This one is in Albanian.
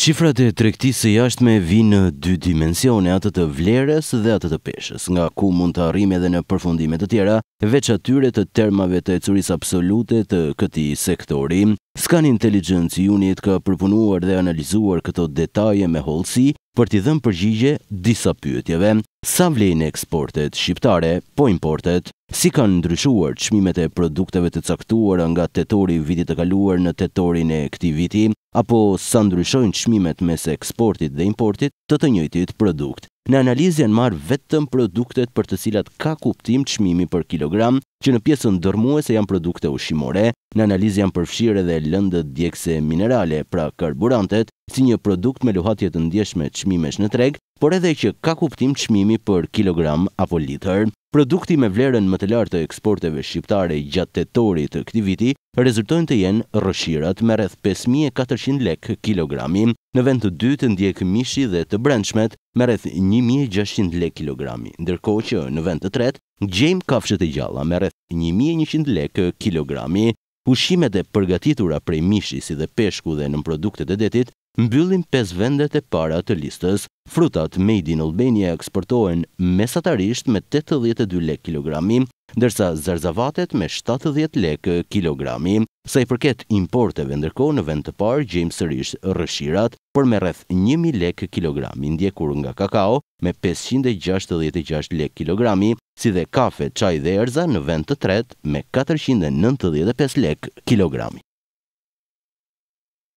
Shifrat e tregtisë jashtme vinë në dy dimensione, atë të vlerës dhe atë të peshës, nga ku mund të arrijmë edhe në përfundime të tjera, veç atyre të termave të ecuris absolute të këtij sektori. Scan Intelligence Unit ka përpunuar dhe analizuar këto detaje me hollësi për t'i dhënë përgjigje disa pyetjeve: sa vlen eksportet shqiptare po importet? Si kanë ndryshuar çmimet e produkteve të caktuara nga tetori i vitit të kaluar në tetorin e këtij viti? apo sa ndryshojnë çmimet mes eksportit dhe importit të të njëjtit produkt. Në analizën marr vetëm produktet për të cilat ka kuptim çmimi për kilogram, që në pjesën dërmuese janë produkte ushqimore, Në analizë janë përfshirë edhe lëndët djekse minerale, pra karburantet, si një produkt me luhatjet të ndjeshme qmimesh në treg, por edhe që ka kuptim qmimi për kilogram apo liter. Produkti me vlerën më të lartë të eksporteve shqiptare gjatë të tori të këti viti, rezultojnë të jenë rëshirat me rreth 5.400 lek kilogrami, në vend të dy të ndjek mishi dhe të brendshmet me rreth 1.600 lek kilogrami, ndërko që në vend të tret, gjejmë kafshet e gjalla me rreth 1.100 lek kilogrami, pushimet e përgatitura prej mishi si dhe peshku dhe nën produktet e detit, mbyllin 5 vendet e para të listës. Frutat made in Albania eksportohen mesatarisht me 82 lek kilogrami, ndërsa zërzavatet me 70 lekë kilogrami. Sa i përket importeve ndërko në vend të parë, gjimë sërish rëshirat, për me rreth 1.000 lekë kilogrami ndjekur nga kakao me 566 lekë kilogrami, si dhe kafe, qaj dhe erza në vend të tret me 495 lekë kilogrami.